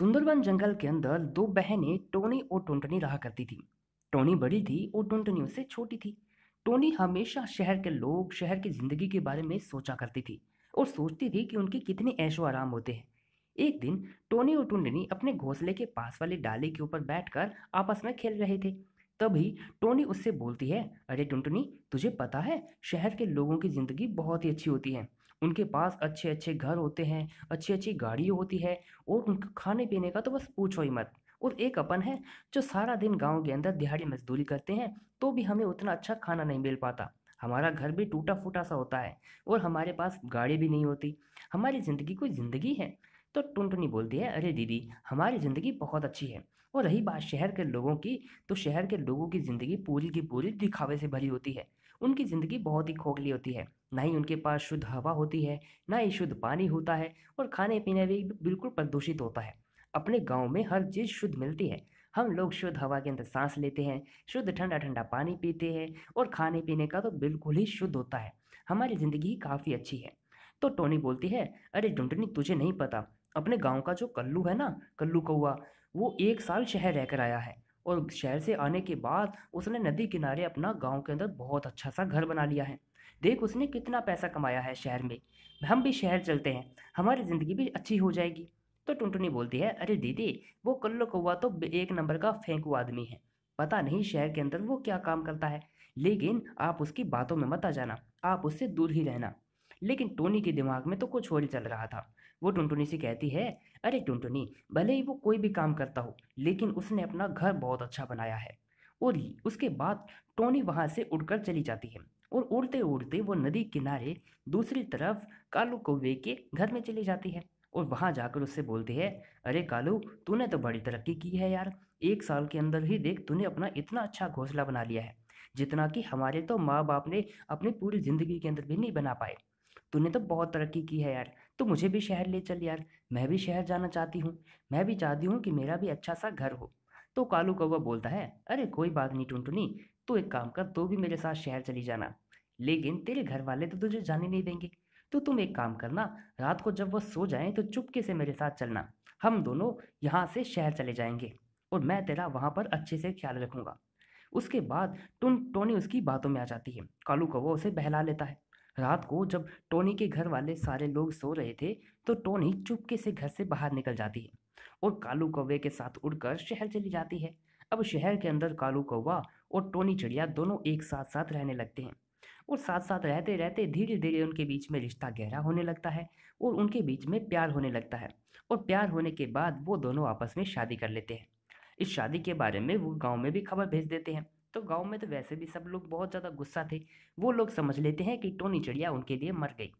सुंदरबन जंगल के अंदर दो बहनें टोनी और टोंटनी रहा करती थी टोनी बड़ी थी और टोंटनी उससे छोटी थी टोनी हमेशा शहर के लोग शहर की ज़िंदगी के बारे में सोचा करती थी और सोचती थी कि उनके कितने ऐशो आराम होते हैं एक दिन टोनी और टोंटनी अपने घोंसले के पास वाले डाले के ऊपर बैठकर आपस में खेल रहे थे तभी टोनी उससे बोलती है अरे टोंटनी तुझे पता है शहर के लोगों की ज़िंदगी बहुत ही अच्छी होती है उनके पास अच्छे अच्छे घर होते हैं अच्छी अच्छी गाड़ी होती है और उनका खाने पीने का तो बस पूछो ही मत और एक अपन है जो सारा दिन गांव के अंदर दिहाड़ी मजदूरी करते हैं तो भी हमें उतना अच्छा खाना नहीं मिल पाता हमारा घर भी टूटा फूटा सा होता है और हमारे पास गाड़ी भी नहीं होती हमारी ज़िंदगी कोई ज़िंदगी है तो टुनटुनी बोलती है अरे दीदी हमारी ज़िंदगी बहुत अच्छी है और रही बात शहर के लोगों की तो शहर के लोगों की ज़िंदगी पूरी की पूरी दिखावे से भरी होती है उनकी ज़िंदगी बहुत ही खोखली होती है ना ही उनके पास शुद्ध हवा होती है ना ही शुद्ध पानी होता है और खाने पीने भी बिल्कुल प्रदूषित होता है अपने गांव में हर चीज़ शुद्ध मिलती है हम लोग शुद्ध हवा के अंदर सांस लेते हैं शुद्ध ठंडा ठंडा पानी पीते हैं और खाने पीने का तो बिल्कुल ही शुद्ध होता है हमारी ज़िंदगी काफ़ी अच्छी है तो टोनी बोलती है अरे डुंडनी तुझे नहीं पता अपने गांव का जो कल्लू है ना कल्लू कौआ वो एक साल शहर रहकर आया है और शहर से आने के बाद उसने नदी किनारे अपना गांव के अंदर बहुत अच्छा सा घर बना लिया है देख उसने कितना पैसा कमाया है शहर में हम भी शहर चलते हैं हमारी ज़िंदगी भी अच्छी हो जाएगी तो टुनटुनी बोलती है अरे दीदी वो कल्लो कौवा तो एक नंबर का फेंकू आदमी है पता नहीं शहर के अंदर वो क्या काम करता है लेकिन आप उसकी बातों में मत आ जाना आप उससे दूर ही रहना लेकिन टोनी के दिमाग में तो कुछ और ही चल रहा था वो टुनटुनी से कहती है अरे टुनटुनी भले ही वो कोई भी काम करता हो लेकिन उसने अपना घर बहुत अच्छा बनाया है और उसके बाद टोनी वहाँ से उड़कर चली जाती है और उड़ते उड़ते वो नदी किनारे दूसरी तरफ कालू कौवे के घर में चली जाती है और वहाँ जाकर उससे बोलती है अरे कालू तूने तो बड़ी तरक्की की है यार एक साल के अंदर ही देख तूने अपना इतना अच्छा घोंसला बना लिया है जितना कि हमारे तो माँ बाप ने अपनी पूरी ज़िंदगी के अंदर भी नहीं बना पाए तूने तो बहुत तरक्की की है यार तो मुझे भी शहर ले चल यार मैं भी शहर जाना चाहती हूँ मैं भी चाहती हूँ कि मेरा भी अच्छा सा घर हो तो कालू कौवा बोलता है अरे कोई बात नहीं टुनटुनी तो एक काम कर तो भी मेरे साथ शहर चली जाना लेकिन तेरे घर वाले तो तुझे जाने नहीं देंगे तो तुम एक काम करना रात को जब वह सो जाएं तो चुपके से मेरे साथ चलना हम दोनों यहाँ से शहर चले जाएंगे और मैं तेरा वहाँ पर अच्छे से ख्याल रखूँगा उसके बाद टुन टोनी उसकी बातों में आ जाती है कालू कौवा उसे बहला लेता है रात को जब टोनी के घर वाले सारे लोग सो रहे थे तो टोनी चुपके से घर से बाहर निकल जाती है और कालू कौवे के साथ उड़कर शहर चली जाती है अब शहर के अंदर कालू कौवा और टोनी चिड़िया दोनों एक साथ साथ रहने लगते हैं और साथ साथ रहते रहते धीरे धीरे उनके बीच में रिश्ता गहरा होने लगता है और उनके बीच में प्यार होने लगता है और प्यार होने के बाद वो दोनों आपस में शादी कर लेते हैं इस शादी के बारे में वो गांव में भी खबर भेज देते हैं तो गांव में तो वैसे भी सब लोग बहुत ज़्यादा गुस्सा थे वो लोग समझ लेते हैं कि टोनी चिड़िया उनके लिए मर गई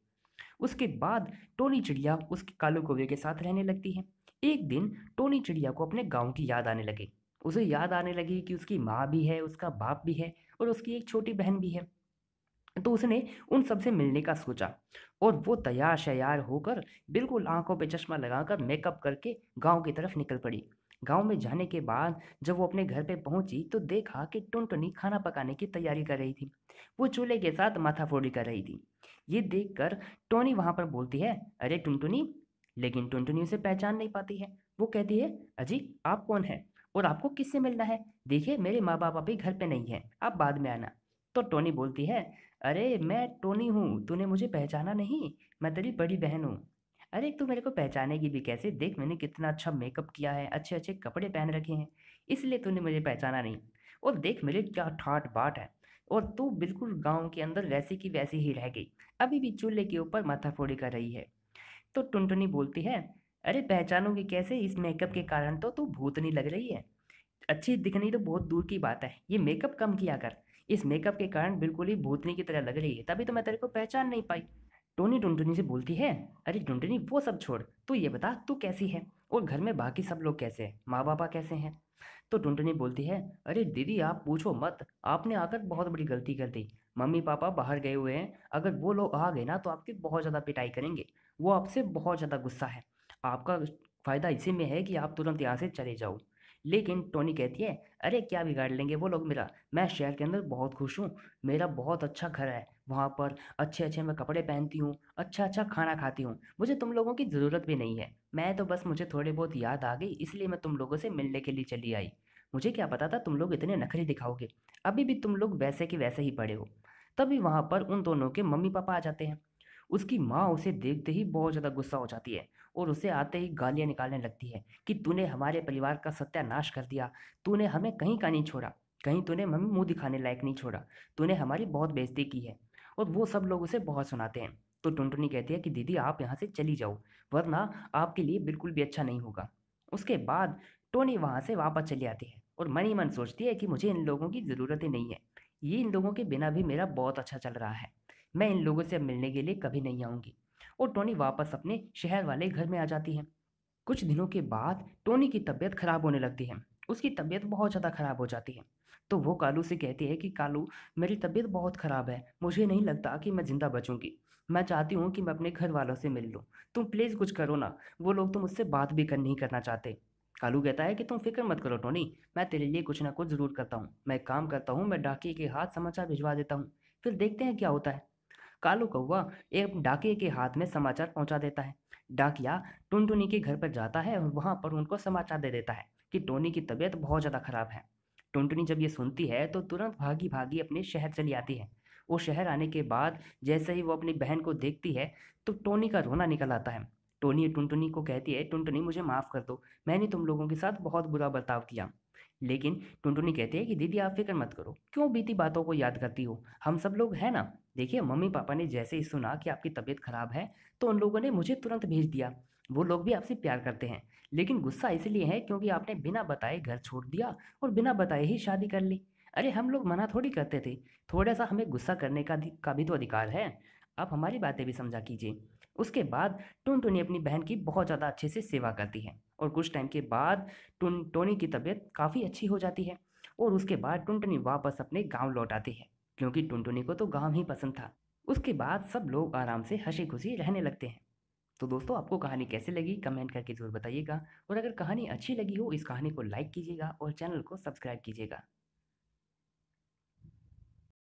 उसके बाद टोनी चिड़िया उसके कालू कौवे के साथ रहने लगती है एक दिन टोनी चिड़िया को अपने गाँव की याद आने लगी उसे याद आने लगी कि उसकी माँ भी है उसका बाप भी है और उसकी एक छोटी बहन भी है तो उसने उन सब से मिलने का सोचा और वो तैयार शैार होकर बिल्कुल आंखों पे चश्मा लगाकर मेकअप करके गांव की तरफ निकल पड़ी गांव में जाने के बाद जब वो अपने घर पे पहुंची तो देखा कि टुनटुनी खाना पकाने की तैयारी कर रही थी वो चूल्हे के साथ माथाफोड़ी कर रही थी ये कर टोनी वहां पर बोलती है अरे टुनटुनी लेकिन टुनटुनी उसे पहचान नहीं पाती है वो कहती है अजी आप कौन है और आपको किससे मिलना है देखिए मेरे माँ बाप अभी घर पे नहीं है आप बाद में आना तो टोनी बोलती है अरे मैं टोनी हूँ तूने मुझे पहचाना नहीं मैं तेरी बड़ी बहन हूँ अरे तू मेरे को पहचानेगी भी कैसे देख मैंने कितना अच्छा मेकअप किया है अच्छे अच्छे कपड़े पहन रखे हैं इसलिए तूने मुझे पहचाना नहीं और देख मेरे क्या ठाट बाट है और तू बिल्कुल गांव के अंदर वैसी की वैसी ही रह गई अभी भी चूल्हे के ऊपर माथा फोड़ी कर रही है तो टुनटुनी बोलती है अरे पहचानोगी कैसे इस मेकअप के कारण तो तू भूतनी लग रही है अच्छी दिखनी तो बहुत दूर की बात है ये मेकअप कम किया कर इस मेकअप के कारण बिल्कुल ही भूतनी की तरह लग रही है तभी तो मैं तेरे को पहचान नहीं पाई टोनी टुनटुनी से बोलती है अरे टुनटुनी वो सब छोड़ तू ये बता तू कैसी है और घर में बाकी सब लोग कैसे हैं माँ बापा कैसे हैं तो टुनटुनी बोलती है अरे दीदी आप पूछो मत आपने आकर बहुत बड़ी गलती कर दी मम्मी पापा बाहर गए हुए हैं अगर वो लोग आ गए ना तो आपकी बहुत ज़्यादा पिटाई करेंगे वो आपसे बहुत ज़्यादा गुस्सा है आपका फ़ायदा इसी में है कि आप तुरंत यहाँ से चले जाओ लेकिन टोनी कहती है अरे क्या बिगाड़ लेंगे वो लोग मेरा मैं शहर के अंदर बहुत खुश हूँ मेरा बहुत अच्छा घर है वहाँ पर अच्छे अच्छे मैं कपड़े पहनती हूँ अच्छा अच्छा खाना खाती हूँ मुझे तुम लोगों की ज़रूरत भी नहीं है मैं तो बस मुझे थोड़ी बहुत याद आ गई इसलिए मैं तुम लोगों से मिलने के लिए चली आई मुझे क्या पता था तुम लोग इतने नखरे दिखाओगे अभी भी तुम लोग वैसे के वैसे ही पड़े हो तभी वहाँ पर उन दोनों के मम्मी पापा आ जाते हैं उसकी माँ उसे देखते ही बहुत ज़्यादा गुस्सा हो जाती है और उसे आते ही गालियाँ निकालने लगती है कि तूने हमारे परिवार का सत्यानाश कर दिया तूने हमें कहीं का नहीं छोड़ा कहीं तूने हमें मुँह दिखाने लायक नहीं छोड़ा तूने हमारी बहुत बेइज्जती की है और वो सब लोग उसे बहुत सुनाते हैं तो टुनटुनी कहती है कि दीदी आप यहाँ से चली जाओ वरना आपके लिए बिल्कुल भी अच्छा नहीं होगा उसके बाद टोनी वहाँ से वापस चली आती है और मन ही मन सोचती है कि मुझे इन लोगों की ज़रूरत ही नहीं है ये इन लोगों के बिना भी मेरा बहुत अच्छा चल रहा है मैं इन लोगों से मिलने के लिए कभी नहीं आऊँगी और टोनी वापस अपने शहर वाले घर में आ जाती है कुछ दिनों के बाद टोनी की तबीयत खराब होने लगती है उसकी तबीयत बहुत ज़्यादा खराब हो जाती है तो वो कालू से कहती है कि कालू मेरी तबीयत बहुत ख़राब है मुझे नहीं लगता कि मैं ज़िंदा बचूंगी मैं चाहती हूँ कि मैं अपने घर वालों से मिल लूँ तुम प्लीज़ कुछ करो ना वो लोग तो मुझसे बात भी कर नहीं करना चाहते कालू कहता है कि तुम फिक्र मत करो टोनी मैं तेरे लिए कुछ ना कुछ ज़रूर करता हूँ मैं काम करता हूँ मैं डाकिए के हाथ समाचार भिजवा देता हूँ फिर देखते हैं क्या होता है कालू कौआ एक डाकिया के हाथ में समाचार पहुंचा देता है डाकिया टुनटुनी के घर पर जाता है और वहां पर उनको समाचार दे देता है कि टोनी की तबीयत बहुत ज़्यादा खराब है टुनटुनी जब ये सुनती है तो तुरंत भागी भागी अपने शहर चली आती है वो शहर आने के बाद जैसे ही वो अपनी बहन को देखती है तो टोनी का रोना निकल आता है टोनी टुनटुनी को कहती है टुनटुनी मुझे माफ़ कर दो मैंने तुम लोगों के साथ बहुत बुरा बर्ताव किया लेकिन टुनटुनी कहते हैं कि दीदी आप फिक्र मत करो क्यों बीती बातों को याद करती हो हम सब लोग हैं ना देखिए मम्मी पापा ने जैसे ही सुना कि आपकी तबीयत खराब है तो उन लोगों ने मुझे तुरंत भेज दिया वो लोग भी आपसे प्यार करते हैं लेकिन गुस्सा इसलिए है क्योंकि आपने बिना बताए घर छोड़ दिया और बिना बताए ही शादी कर ली अरे हम लोग मना थोड़ी करते थे थोड़ा सा हमें गुस्सा करने का, का भी तो अधिकार है आप हमारी बातें भी समझा कीजिए उसके बाद टून टोनी अपनी बहन की बहुत ज़्यादा अच्छे से सेवा करती है और कुछ टाइम के बाद टून टोनी की तबीयत काफ़ी अच्छी हो जाती है और उसके बाद टोनी वापस अपने गांव लौट आती है क्योंकि टोनी को तो गांव ही पसंद था उसके बाद सब लोग आराम से हंसी खुशी रहने लगते हैं तो दोस्तों आपको कहानी कैसे लगी कमेंट करके ज़रूर बताइएगा और अगर कहानी अच्छी लगी हो इस कहानी को लाइक कीजिएगा और चैनल को सब्सक्राइब कीजिएगा